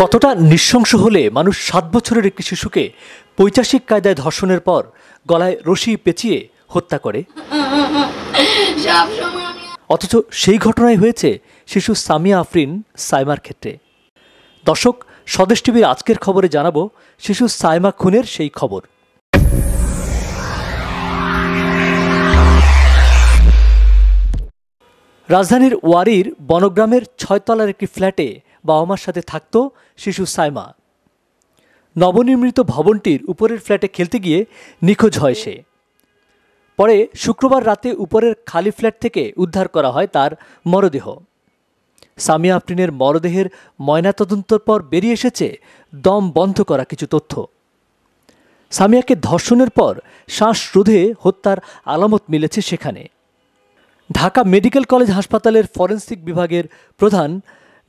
কতটা নৃশংস হলে মানুষ সাত বছরের একটি শিশুকে পৈচাশিক কায়দায় ধর্ষণের পর গলায় রশি পেঁচিয়ে হত্যা করে অথচ সেই ঘটনাই হয়েছে শিশু সামিয়া আফরিন সাইমার ক্ষেত্রে দর্শক স্বদেশ টিভির আজকের খবরে জানাবো শিশু সাইমা খুনের সেই খবর রাজধানীর ওয়ারির বনগ্রামের ছয়তলার একটি ফ্ল্যাটে বাবা মার সাথে থাকত শিশু সাইমা নবনির্মিত ভবনটির উপরের ফ্ল্যাটে খেলতে গিয়ে নিখোঁজ হয় সে পরে শুক্রবার রাতে উপরের খালি ফ্ল্যাট থেকে উদ্ধার করা হয় তার মরদেহ সামিয়া আফরিনের মরদেহের ময়নাতদন্তর পর বেরিয়ে এসেছে দম বন্ধ করা কিছু তথ্য সামিয়াকে ধর্ষণের পর শ্বাসরোধে হত্যার আলামত মিলেছে সেখানে ঢাকা মেডিকেল কলেজ হাসপাতালের ফরেন্সিক বিভাগের প্রধান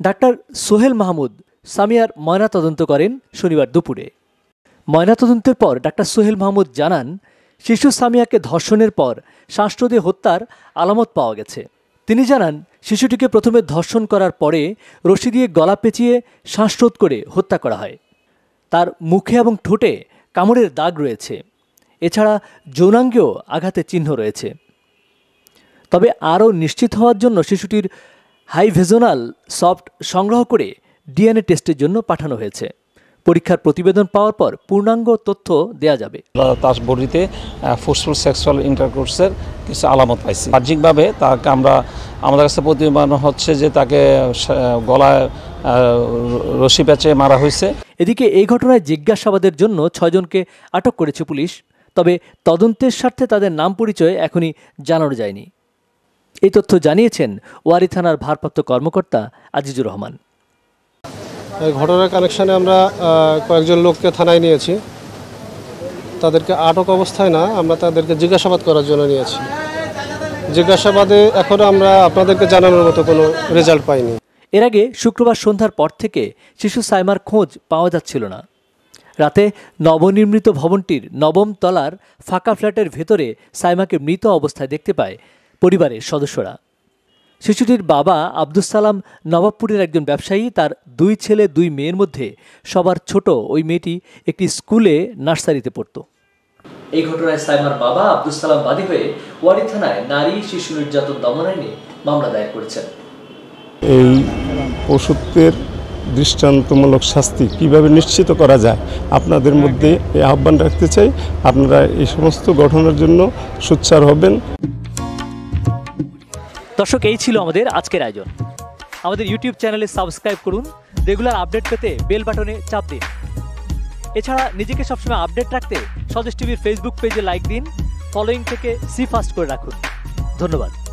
ডাক্তার সোহেল মাহমুদ সামিয়ার ময়নাতদন্ত করেন শনিবার দুপুরে ময়নাতদন্তের পর ডাক্তার সোহেল মাহমুদ জানান শিশু সামিয়াকে ধর্ষণের পর শ্বাসরোধে হত্যার আলামত পাওয়া গেছে তিনি জানান শিশুটিকে প্রথমে ধর্ষণ করার পরে রশি দিয়ে গলা পেঁচিয়ে শ্বাসরোধ করে হত্যা করা হয় তার মুখে এবং ঠোঁটে কামড়ের দাগ রয়েছে এছাড়া যৌনাঙ্গেও আঘাতের চিহ্ন রয়েছে তবে আরও নিশ্চিত হওয়ার জন্য শিশুটির হাই ভেজোনাল সফট সংগ্রহ করে ডিএনএ টেস্টের জন্য পাঠানো হয়েছে পরীক্ষার প্রতিবেদন পাওয়ার পর পূর্ণাঙ্গ তথ্য দেয়া যাবে তার বডিতে ফোর্সফুল সেক্সুয়াল ইন্টারকোর্সের কিছু আলামত পাইছি বাহ্যিকভাবে তাকে আমরা আমাদের কাছে প্রতিবেদন হচ্ছে যে তাকে গলায় রশি প্যাচে মারা হয়েছে এদিকে এই ঘটনায় জিজ্ঞাসাবাদের জন্য ছয়জনকে আটক করেছে পুলিশ তবে তদন্তের স্বার্থে তাদের নাম পরিচয় এখনই জানানো যায়নি এই তথ্য জানিয়েছেন ওয়ারি থানার ভারপ্রাপ্ত কর্মকর্তা আজিজুর রহমান ঘটনার কানেকশানে আমরা কয়েকজন লোককে থানায় নিয়েছি তাদেরকে আটক অবস্থায় না আমরা তাদেরকে জিজ্ঞাসাবাদ করার জন্য নিয়েছি জিজ্ঞাসাবাদে এখন আমরা আপনাদেরকে জানানোর মতো কোনো রেজাল্ট পাইনি এর আগে শুক্রবার সন্ধ্যার পর থেকে শিশু সাইমার খোঁজ পাওয়া যাচ্ছিল না রাতে নবনির্মিত ভবনটির নবম তলার ফাঁকা ফ্ল্যাটের ভেতরে সাইমাকে মৃত অবস্থায় দেখতে পায় পরিবারের সদস্যরা শিশুটির বাবা আব্দুল সালাম নবাবপুরের একজন ব্যবসায়ী তার দুই ছেলে দুই মেয়ের মধ্যে সবার ছোট ওই মেয়েটি একটি স্কুলে নার্সারিতে পড়ত এই ঘটনায় সাইমার বাবা আব্দুল সালাম বাদী হয়ে ওয়ারি থানায় নারী শিশু নির্যাতন দমন আইনে মামলা দায়ের করেছেন এই পশুত্বের দৃষ্টান্তমূলক শাস্তি কিভাবে নিশ্চিত করা যায় আপনাদের মধ্যে এই আহ্বান রাখতে চাই আপনারা এই সমস্ত গঠনের জন্য সোচ্চার হবেন দর্শক এই ছিল আমাদের আজকের আয়োজন আমাদের ইউটিউব চ্যানেলে সাবস্ক্রাইব করুন রেগুলার আপডেট পেতে বেল বাটনে চাপ দিন এছাড়া নিজেকে সবসময় আপডেট রাখতে স্বদেশ টিভির ফেসবুক পেজে লাইক দিন ফলোয়িং থেকে সি ফাস্ট করে রাখুন ধন্যবাদ